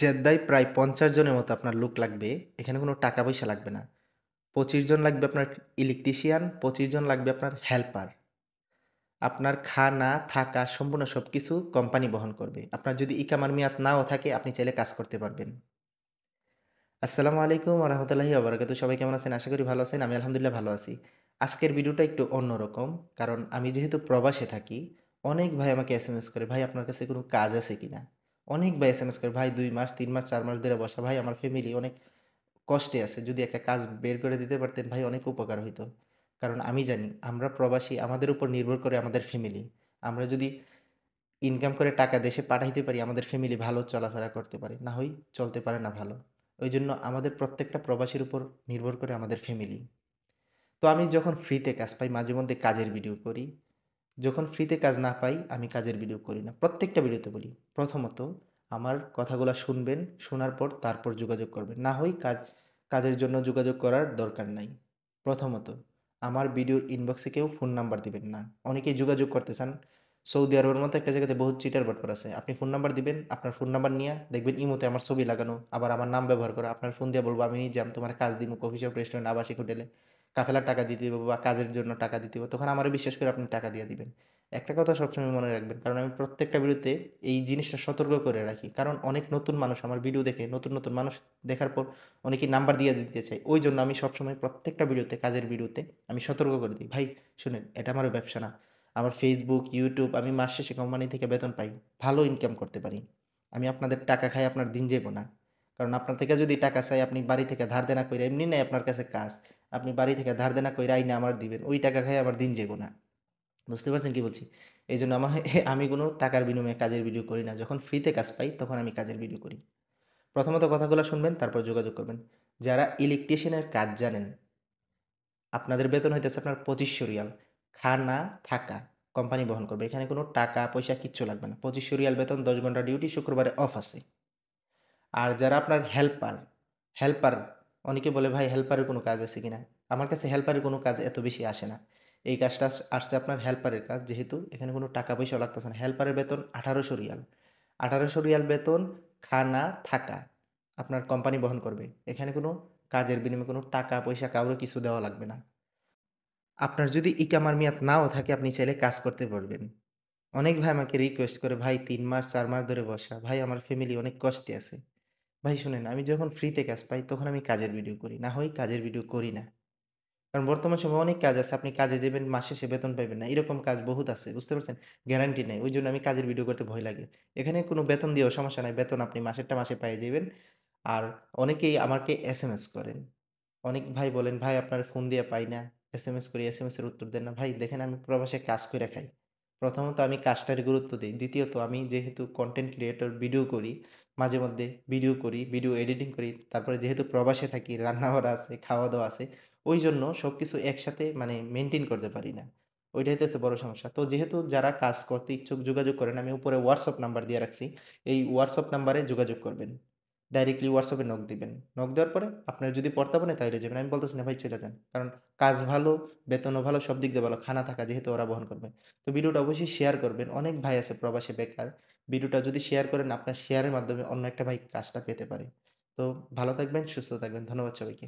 জেদ্দায় প্রায় পঞ্চাশ জনের মতো আপনার লোক লাগবে এখানে কোনো টাকা পয়সা লাগবে না পঁচিশ জন লাগবে আপনার ইলেকট্রিশিয়ান পঁচিশ জন লাগবে আপনার হেল্পার আপনার খানা থাকা সম্পূর্ণ সব কিছু কোম্পানি বহন করবে আপনার যদি ইকামার মেয়াদ নাও থাকে আপনি চাইলে কাজ করতে পারবেন আসসালামু আলাইকুম রহমতুল্লাহি আবরাকাত সবাই কেমন আছেন আশা করি ভালো আছেন আমি আলহামদুলিল্লাহ ভালো আছি আজকের ভিডিওটা একটু অন্যরকম কারণ আমি যেহেতু প্রবাসে থাকি অনেক ভাই আমাকে এস করে ভাই আপনার কাছে কোনো কাজ আছে কি না অনেক ভাই এস এম এস করে ভাই দুই মাস তিন মাস চার মাস ধরে বসা ভাই আমার ফ্যামিলি অনেক কষ্টে আছে যদি একটা কাজ বের করে দিতে পারতেন ভাই অনেক উপকার হইতো কারণ আমি জানি আমরা প্রবাসী আমাদের উপর নির্ভর করে আমাদের ফ্যামিলি আমরা যদি ইনকাম করে টাকা দেশে পাঠাইতে পারি আমাদের ফ্যামিলি ভালো চলাফেরা করতে পারে না হই চলতে পারে না ভালো ওই জন্য আমাদের প্রত্যেকটা প্রবাসীর উপর নির্ভর করে আমাদের ফ্যামিলি তো আমি যখন ফ্রিতে কাজ পাই মাঝে মধ্যে কাজের ভিডিও করি যখন ফ্রিতে কাজ না পাই আমি কাজের ভিডিও করি না প্রত্যেকটা ভিডিওতে বলি প্রথমত আমার কথাগুলো শুনবেন শোনার পর তারপর যোগাযোগ করবেন না হয় কাজ কাজের জন্য যোগাযোগ করার দরকার নাই প্রথমত আমার ভিডিওর ইনবক্সে কেউ ফোন নাম্বার দিবেন না অনেকেই যোগাযোগ করতে চান সৌদি আরবের মতো একটা জায়গাতে বহু চিটার বটপর আছে আপনি ফোন নাম্বার দিবেন আপনার ফোন নাম্বার নিয়ে দেখবেন ইমোতে আমার ছবি লাগানো আবার আমার নাম ব্যবহার করা আপনার ফোন দিয়ে বলবো আমি নিজে আমি তোমার কাজ দিব কফি শপ রেস্টুরেন্ট আবাসিক হোটেলে কাফেলার টাকা দিতে দেবো বা কাজের জন্য টাকা দিতে দেবো তখন আমারও বিশ্বাস করে আপনি টাকা দিয়ে দিবেন একটা কথা সবসময় মনে রাখবেন কারণ আমি প্রত্যেকটা ভিডিওতে এই জিনিসটা সতর্ক করে রাখি কারণ অনেক নতুন মানুষ আমার ভিডিও দেখে নতুন নতুন মানুষ দেখার পর অনেকেই নাম্বার দিয়ে দিতে চাই ওই জন্য আমি সবসময় প্রত্যেকটা ভিডিওতে কাজের ভিডিওতে আমি সতর্ক করে দিই ভাই শুনেন এটা আমারও ব্যবসা না আমার ফেসবুক ইউটিউব আমি মাস শেষে কোম্পানি থেকে বেতন পাই ভালো ইনকাম করতে পারি আমি আপনাদের টাকা খাই আপনার দিন যাবো না কারণ আপনার থেকে যদি টাকা চাই আপনি বাড়ি থেকে ধার দেনা করে এমনি নেই আপনার কাছে কাজ আপনি বাড়ি থেকে ধার দেনা করে আইনে আমার দিবেন ওই টাকা খাই আমার দিন যেগো না বুঝতে পারছেন কি বলছি এই জন্য আমার আমি কোনো টাকার বিনিময়ে কাজের ভিডিও করি না যখন ফ্রিতে কাজ পাই তখন আমি কাজের ভিডিও করি প্রথমত কথাগুলো শুনবেন তারপর যোগাযোগ করবেন যারা ইলেকট্রিশিয়ানের কাজ জানেন আপনাদের বেতন হইতেছে আপনার পঁচিশশো রিয়াল খানা থাকা কোম্পানি বহন করবে এখানে কোনো টাকা পয়সা কিচ্ছু লাগবে না পঁচিশশো রিয়াল বেতন দশ ঘন্টা ডিউটি শুক্রবারে অফ আছে আর যারা আপনার হেল্পার হেল্পার অনেকে বলে ভাই হেল্পারের কোনো কাজ আছে কি না আমার কাছে হেল্পারের কোনো কাজ এত বেশি আসে না এই কাজটা আসছে আপনার হেল্পারের কাজ যেহেতু এখানে কোনো টাকা পয়সা লাগতেছে না হেল্পারের বেতন আঠারোশো রিয়াল আঠারোশো রিয়াল বেতন খানা থাকা আপনার কোম্পানি বহন করবে এখানে কোনো কাজের বিনিময়ে কোনো টাকা পয়সা কাউরে কিছু দেওয়া লাগবে না আপনার যদি ইকামার মেয়াদ নাও থাকে আপনি চাইলে কাজ করতে পারবেন অনেক ভাই আমাকে রিকোয়েস্ট করে ভাই তিন মাস চার মাস ধরে বসা ভাই আমার ফ্যামিলি অনেক কষ্টে আছে ভাই শুনেন আমি যখন ফ্রিতে কাজ পাই তখন আমি কাজের ভিডিও করি না হয় কাজের ভিডিও করি না কারণ বর্তমান সময় অনেক কাজ আছে আপনি কাজে যাবেন মাসে সে বেতন পাবেন না এরকম কাজ বহুত আছে বুঝতে পারছেন গ্যারান্টি নেই ওই জন্য আমি কাজের ভিডিও করতে ভয় লাগে এখানে কোনো বেতন দিয়েও সমস্যা নাই বেতন আপনি মাসেরটা মাসে পাইয়ে যাবেন আর অনেকেই আমাকে এস এম এস করেন অনেক ভাই বলেন ভাই আপনার ফোন দিয়ে পাই না এস এম এস করি এস এম এসের উত্তর দেন না ভাই দেখেন আমি প্রবাসে কাজ করে খাই প্রথমত আমি কাজটার গুরুত্ব দিই দ্বিতীয়ত আমি যেহেতু কন্টেন্ট ক্রিয়েটর ভিডিও করি মাঝে মধ্যে ভিডিও করি ভিডিও এডিটিং করি তারপরে যেহেতু প্রবাসে থাকি রান্নাঘর আছে খাওয়া দাওয়া আছে ওই জন্য সব কিছু একসাথে মানে মেনটেন করতে পারি না ওইটাই হচ্ছে বড় সমস্যা তো যেহেতু যারা কাজ করতে ইচ্ছুক যোগাযোগ করেন আমি উপরে হোয়াটসঅ্যাপ নাম্বার দিয়ে রাখছি এই হোয়াটসঅ্যাপ নাম্বারে যোগাযোগ করবেন ডাইরেক্টলি হোয়াটসঅ্যাপে নক দিবেন নক দেওয়ার পরে আপনার যদি পড়তা বনে তাইলে যাবেন আমি বলতেছি না ভাই চলে যান কারণ কাজ ভালো বেতনও ভালো সব দিক দিয়ে ভালো খানা থাকা যেহেতু ওরা বহন করবে তো ভিডিওটা অবশ্যই শেয়ার করবেন অনেক ভাই আছে প্রবাসী বেকার ভিডিওটা যদি শেয়ার করেন আপনার শেয়ারের মাধ্যমে অন্য একটা ভাই কাজটা পেতে পারে তো ভালো থাকবেন সুস্থ থাকবেন ধন্যবাদ সবাইকে